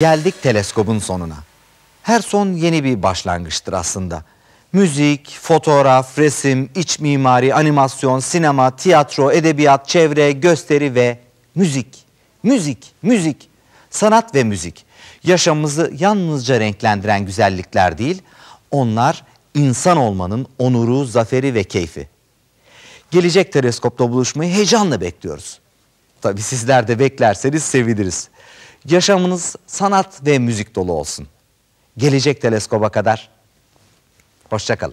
Geldik teleskobun sonuna. Her son yeni bir başlangıçtır aslında. Müzik, fotoğraf, resim, iç mimari, animasyon, sinema, tiyatro, edebiyat, çevre, gösteri ve müzik. Müzik, müzik, sanat ve müzik. Yaşamımızı yalnızca renklendiren güzellikler değil, onlar insan olmanın onuru, zaferi ve keyfi. Gelecek teleskopla buluşmayı heyecanla bekliyoruz. Tabii sizler de beklerseniz seviniriz. Yaşamınız sanat ve müzik dolu olsun. Gelecek teleskoba kadar. Hoşçakalın.